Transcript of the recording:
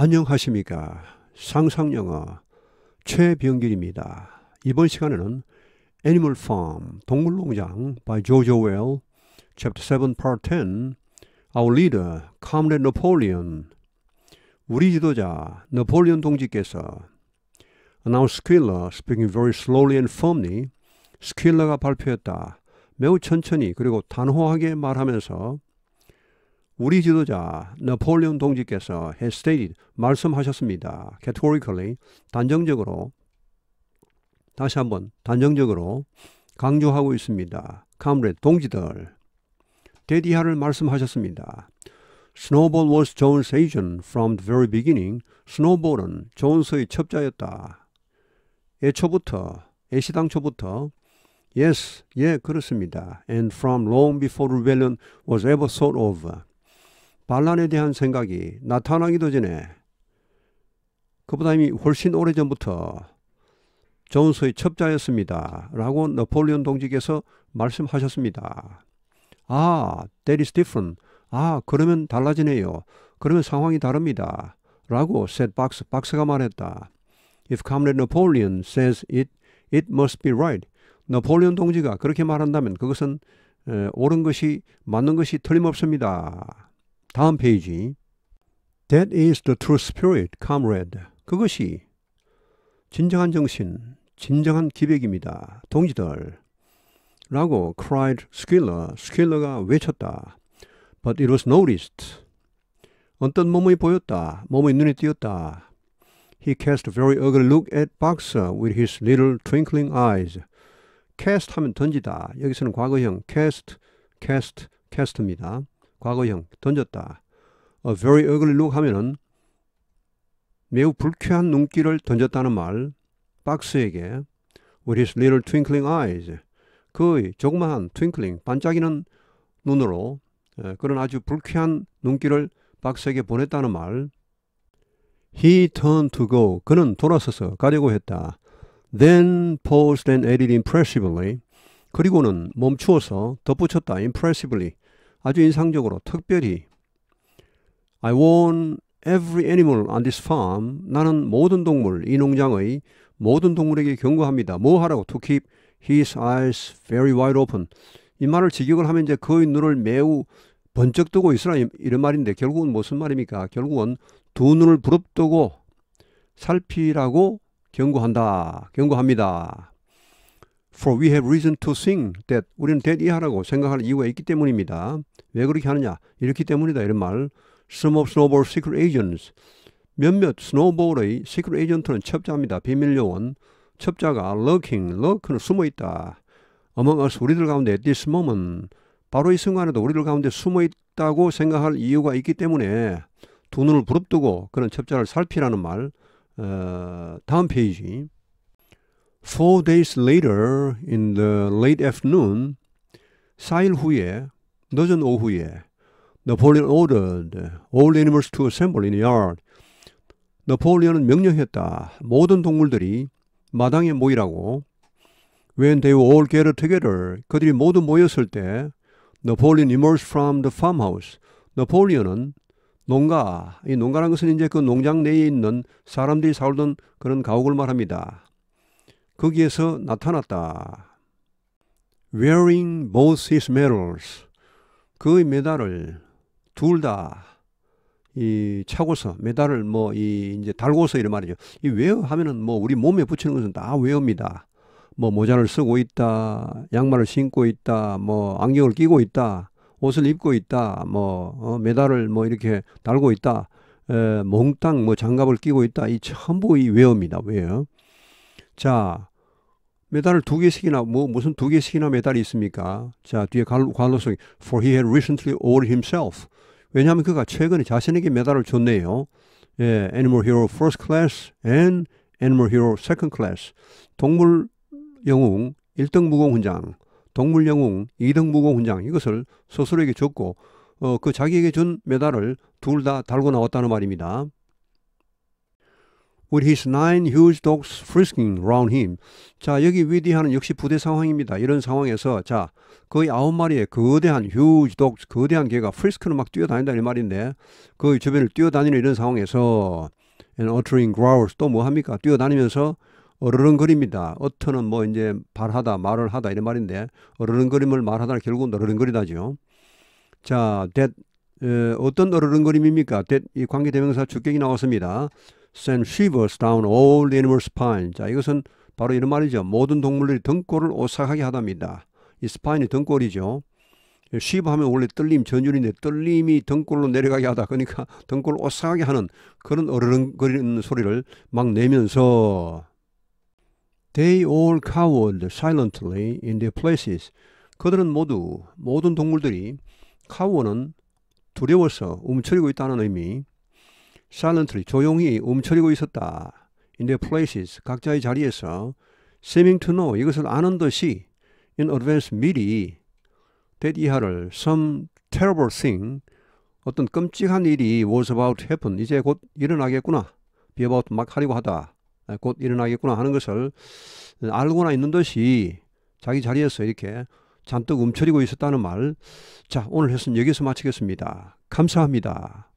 안녕하십니까. 상상영어 최병길입니다. 이번 시간에는 Animal Farm, 동물농장 by Jojo Well, Chapter 7, Part 10, Our Leader, Comrade Napoleon, 우리 지도자 나폴레온 동지께서 Now Squiller, speaking very slowly and firmly, 스킬러가 발표했다. 매우 천천히 그리고 단호하게 말하면서 우리 지도자 나폴레온 동지께서 has stated 말씀하셨습니다. categorically 단정적으로 다시 한번 단정적으로 강조하고 있습니다. comrade 동지들 대디하를 말씀하셨습니다. 스노볼 was John's agent from the very beginning. 스노볼은 존스의 첩자였다. 애초부터 애시당초부터 Yes, 예, 그렇습니다. And from long before rebellion was ever thought of. 반란에 대한 생각이 나타나기도 전에 그보다 이미 훨씬 오래전부터 존스의 첩자였습니다. 라고 나폴리온 동지께서 말씀하셨습니다. 아, that is different. 아, 그러면 달라지네요. 그러면 상황이 다릅니다. 라고 said 박스, 박스가 말했다. If Comrade Napoleon says it, it must be right. 나폴레온 동지가 그렇게 말한다면 그것은 에, 옳은 것이 맞는 것이 틀림없습니다. 다음 페이지. That is the true spirit, comrade. 그것이 진정한 정신, 진정한 기백입니다. 동지들. 라고 cried Schiller. Schiller가 외쳤다. But it was noticed. 어떤 몸이 보였다. 몸이 눈에 띄었다. He cast a very ugly look at Boxer with his little twinkling eyes. cast 하면 던지다. 여기서는 과거형 cast, cast, cast입니다. 과거형 던졌다. A very ugly look 하면은 매우 불쾌한 눈길을 던졌다는 말. 박스에게 with his little twinkling eyes 그의 조그마한 twinkling 반짝이는 눈으로 그런 아주 불쾌한 눈길을 박스에게 보냈다는 말. He turned to go. 그는 돌아서서 가려고 했다. Then paused and added impressively. 그리고는 멈추어서 덧붙였다. impressively. 아주 인상적으로 특별히 I want every animal on this farm. 나는 모든 동물, 이 농장의 모든 동물에게 경고합니다. 뭐 하라고? To keep his eyes very wide open. 이 말을 직역을 하면 이제 그의 눈을 매우 번쩍 뜨고 있으라 이런 말인데 결국은 무슨 말입니까? 결국은 두 눈을 부릅뜨고 살피라고 경고한다. 경고합니다. For we have reason to t h i n k that. 우리는 that 이하라고 생각할 이유가 있기 때문입니다. 왜 그렇게 하느냐? 이렇기 때문이다. 이런 말. Some of snowball secret agents. 몇몇 스노볼의 secret agent는 첩자입니다. 비밀 요원. 첩자가 lurking, lurk는 숨어 있다. among us, 우리들 가운데 this moment. 바로 이 순간에도 우리들 가운데 숨어 있다고 생각할 이유가 있기 때문에 두 눈을 부릅뜨고 그런 첩자를 살피라는 말. 어, 다음 페이지. Four days later in the late afternoon 4일 후에 늦은 오후에 Napoleon ordered all animals to assemble in the yard. 나폴레온은 명령했다. 모든 동물들이 마당에 모이라고. When they all gathered together, 그들이 모두 모였을 때, Napoleon emerged from the farmhouse. 나폴레온은 농가, 이 농가란 것은 이제 그 농장 내에 있는 사람들이 살던 그런 가옥을 말합니다. 거기에서 나타났다. Wearing both his medals. 그의 메달을 둘다이 차고서 메달을 뭐 이 이제 달고서 이런 말이죠. 이 웨어 하면은 뭐 우리 몸에 붙이는 것은 다 웨어입니다. 뭐 모자를 쓰고 있다, 양말을 신고 있다, 뭐 안경을 끼고 있다, 옷을 입고 있다, 뭐 어, 메달을 뭐 이렇게 달고 있다, 에, 몽땅 뭐 장갑을 끼고 있다. 이 전부 이 웨어입니다. 웨어. 자, 메달을 두 개씩이나 뭐 무슨 두 개씩이나 메달이 있습니까? 자 뒤에 관로성이 for he had recently awed himself 왜냐하면 그가 최근에 자신에게 메달을 줬네요. 예, Animal Hero First Class and Animal Hero Second Class 동물 영웅 1등 무공훈장 동물 영웅 2등 무공훈장 이것을 스스로에게 줬고 어, 그 자기에게 준 메달을 둘 다 달고 나왔다는 말입니다. with his nine huge dogs frisking round him. 자, 여기 위대하는 역시 부대 상황입니다. 이런 상황에서 자, 거의 아홉 마리의 거대한 huge dogs, 거대한 개가 frisk는 막 뛰어다닌다는 말인데 거의 주변을 뛰어다니는 이런 상황에서 and uttering growls 또 뭐 합니까? 뛰어다니면서 어르렁거립니다. 어터는 뭐 이제 발하다, 말을 하다 이런 말인데 어르렁거림을 말하다 결국은 어르렁거리다죠. 자, that 에, 어, 어떤 어르렁거림입니까? that 이 관계 대명사 주격이 나왔습니다. send shivers down all the animal spine. 자, 이것은 바로 이런 말이죠. 모든 동물들이 등골을 오싹하게 하답니다. 이 스파인이 등골이죠. 쉬브 하면 원래 떨림 전율인데 떨림이 등골로 내려가게 하다. 그러니까 등골 오싹하게 하는 그런 어르렁거리는 소리를 막 내면서 They all cowered silently in their places. 그들은 모두 모든 동물들이 cower는 두려워서 움츠리고 있다는 의미 silently 조용히 움츠리고 있었다. in their places 각자의 자리에서 seeming to know 이것을 아는 듯이 in advance 미리 that 이하를 some terrible thing 어떤 끔찍한 일이 was about to happen 이제 곧 일어나겠구나 be about 막 하려고 하다 곧 일어나겠구나 하는 것을 알고나 있는 듯이 자기 자리에서 이렇게 잔뜩 움츠리고 있었다는 말. 자, 오늘 회수는 여기서 마치겠습니다. 감사합니다.